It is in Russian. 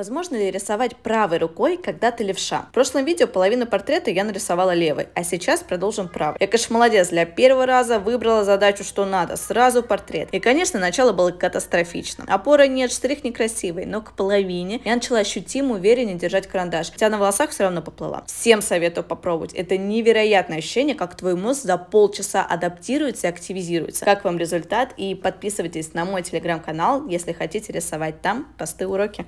Возможно ли рисовать правой рукой, когда ты левша? В прошлом видео половину портрета я нарисовала левой, а сейчас продолжим правой. Я, конечно, молодец, для первого раза выбрала задачу, что надо, сразу портрет. И, конечно, начало было катастрофично. Опора нет, штрих некрасивый, но к половине я начала ощутимо увереннее держать карандаш, хотя на волосах все равно поплыла. Всем советую попробовать. Это невероятное ощущение, как твой мозг за полчаса адаптируется и активизируется. Как вам результат? И подписывайтесь на мой телеграм-канал, если хотите рисовать там посты уроки.